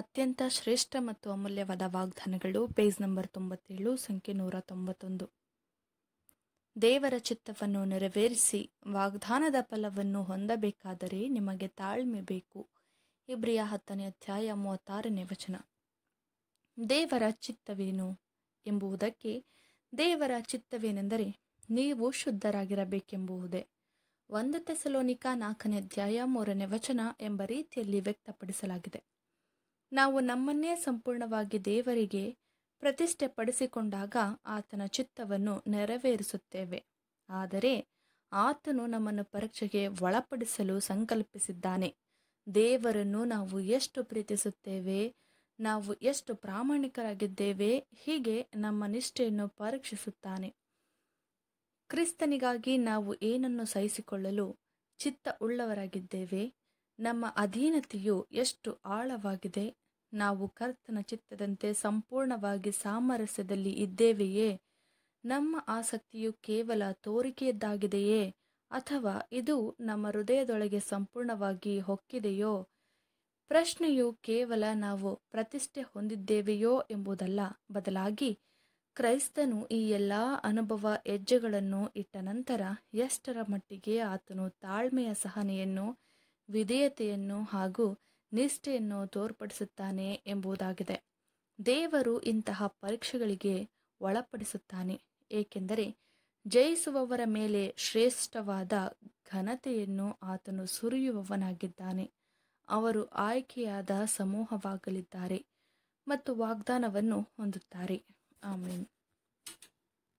ಅತ್ಯಂತ ಶ್ರೇಷ್ಠ ಮತ್ತು ಅಮೂಲ್ಯವಾದ ವಾಗ್ದಾನಗಳು ಪೇಜ್ ನಂಬರ್ ತೊಂಬತ್ತೇಳು ಸಂಖ್ಯೆ ನೂರ ತೊಂಬತ್ತೊಂದು ದೇವರ ಚಿತ್ತವನ್ನು ನೆರವೇರಿಸಿ ವಾಗ್ದಾನದ ಫಲವನ್ನು ಹೊಂದಬೇಕಾದರೆ ನಿಮಗೆ ತಾಳ್ಮೆ ಬೇಕು ಇಬ್ರಿಯ ಹತ್ತನೇ ಅಧ್ಯಾಯ ಮೂವತ್ತಾರನೇ ವಚನ ದೇವರ ಚಿತ್ತವೇನು ಎಂಬುವುದಕ್ಕೆ ದೇವರ ಚಿತ್ತವೇನೆಂದರೆ ನೀವು ಶುದ್ಧರಾಗಿರಬೇಕೆಂಬುವುದೇ ಒಂದು ತೆಸಲೋನಿಕ ನಾಲ್ಕನೇ ಅಧ್ಯಾಯ ಮೂರನೇ ವಚನ ಎಂಬ ರೀತಿಯಲ್ಲಿ ವ್ಯಕ್ತಪಡಿಸಲಾಗಿದೆ ನಾವು ನಮ್ಮನ್ನೇ ಸಂಪೂರ್ಣವಾಗಿ ದೇವರಿಗೆ ಪ್ರತಿಷ್ಠೆ ಪಡಿಸಿಕೊಂಡಾಗ ಆತನ ಚಿತ್ತವನ್ನು ನೆರವೇರಿಸುತ್ತೇವೆ ಆದರೆ ಆತನು ನಮ್ಮನ್ನು ಪರೀಕ್ಷೆಗೆ ಒಳಪಡಿಸಲು ಸಂಕಲ್ಪಿಸಿದ್ದಾನೆ ದೇವರನ್ನು ನಾವು ಎಷ್ಟು ಪ್ರೀತಿಸುತ್ತೇವೆ ನಾವು ಎಷ್ಟು ಪ್ರಾಮಾಣಿಕರಾಗಿದ್ದೇವೆ ಹೀಗೆ ನಮ್ಮ ನಿಷ್ಠೆಯನ್ನು ಪರೀಕ್ಷಿಸುತ್ತಾನೆ ಕ್ರಿಸ್ತನಿಗಾಗಿ ನಾವು ಏನನ್ನು ಸಹಿಸಿಕೊಳ್ಳಲು ಚಿತ್ತ ಉಳ್ಳವರಾಗಿದ್ದೇವೆ ನಮ್ಮ ಅಧೀನತೆಯು ಎಷ್ಟು ಆಳವಾಗಿದೆ ನಾವು ಕರ್ತನ ಚಿತ್ತದಂತೆ ಸಂಪೂರ್ಣವಾಗಿ ಸಾಮರಸ್ಯದಲ್ಲಿ ಇದ್ದೇವೆಯೇ ನಮ್ಮ ಆಸಕ್ತಿಯು ಕೇವಲ ತೋರಿಕೆಯದ್ದಾಗಿದೆಯೇ ಅಥವಾ ಇದು ನಮ್ಮ ಹೃದಯದೊಳಗೆ ಸಂಪೂರ್ಣವಾಗಿ ಹೊಕ್ಕಿದೆಯೋ ಪ್ರಶ್ನೆಯು ಕೇವಲ ನಾವು ಪ್ರತಿಷ್ಠೆ ಹೊಂದಿದ್ದೇವೆಯೋ ಎಂಬುದಲ್ಲ ಬದಲಾಗಿ ಕ್ರೈಸ್ತನು ಈ ಎಲ್ಲ ಅನುಭವ ಹೆಜ್ಜೆಗಳನ್ನು ಇಟ್ಟ ನಂತರ ಎಷ್ಟರ ಮಟ್ಟಿಗೆ ಆತನು ತಾಳ್ಮೆಯ ಸಹನೆಯನ್ನು ವಿಧೇಯತೆಯನ್ನು ಹಾಗೂ ನಿಷ್ಠೆಯನ್ನು ತೋರ್ಪಡಿಸುತ್ತಾನೆ ಎಂಬುದಾಗಿದೆ ದೇವರು ಇಂತಹ ಪರೀಕ್ಷೆಗಳಿಗೆ ಒಳಪಡಿಸುತ್ತಾನೆ ಏಕೆಂದರೆ ಜಯಿಸುವವರ ಮೇಲೆ ಶ್ರೇಷ್ಠವಾದ ಘನತೆಯನ್ನು ಆತನು ಸುರಿಯುವವನಾಗಿದ್ದಾನೆ ಅವರು ಆಯ್ಕೆಯಾದ ಸಮೂಹವಾಗಲಿದ್ದಾರೆ ಮತ್ತು ವಾಗ್ದಾನವನ್ನು ಹೊಂದುತ್ತಾರೆ ಆಮೇಲೆ